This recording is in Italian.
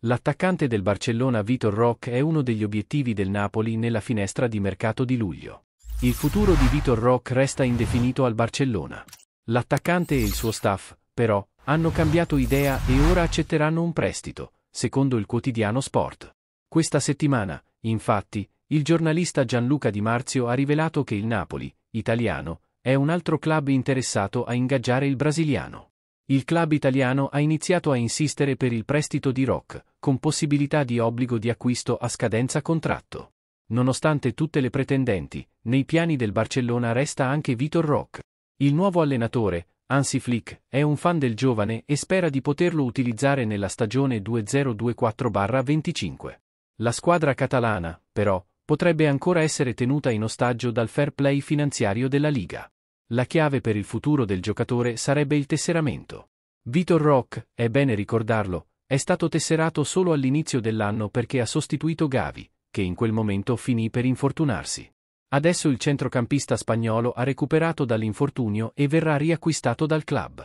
L'attaccante del Barcellona Vitor Roque è uno degli obiettivi del Napoli nella finestra di mercato di luglio. Il futuro di Vitor Roque resta indefinito al Barcellona. L'attaccante e il suo staff, però, hanno cambiato idea e ora accetteranno un prestito, secondo il quotidiano Sport. Questa settimana, infatti, il giornalista Gianluca Di Marzio ha rivelato che il Napoli, italiano, è un altro club interessato a ingaggiare il brasiliano il club italiano ha iniziato a insistere per il prestito di Rock, con possibilità di obbligo di acquisto a scadenza contratto. Nonostante tutte le pretendenti, nei piani del Barcellona resta anche Vitor Rock. Il nuovo allenatore, Ansi Flick, è un fan del giovane e spera di poterlo utilizzare nella stagione 2024-25. La squadra catalana, però, potrebbe ancora essere tenuta in ostaggio dal fair play finanziario della Liga. La chiave per il futuro del giocatore sarebbe il tesseramento. Vitor Rock, è bene ricordarlo, è stato tesserato solo all'inizio dell'anno perché ha sostituito Gavi, che in quel momento finì per infortunarsi. Adesso il centrocampista spagnolo ha recuperato dall'infortunio e verrà riacquistato dal club.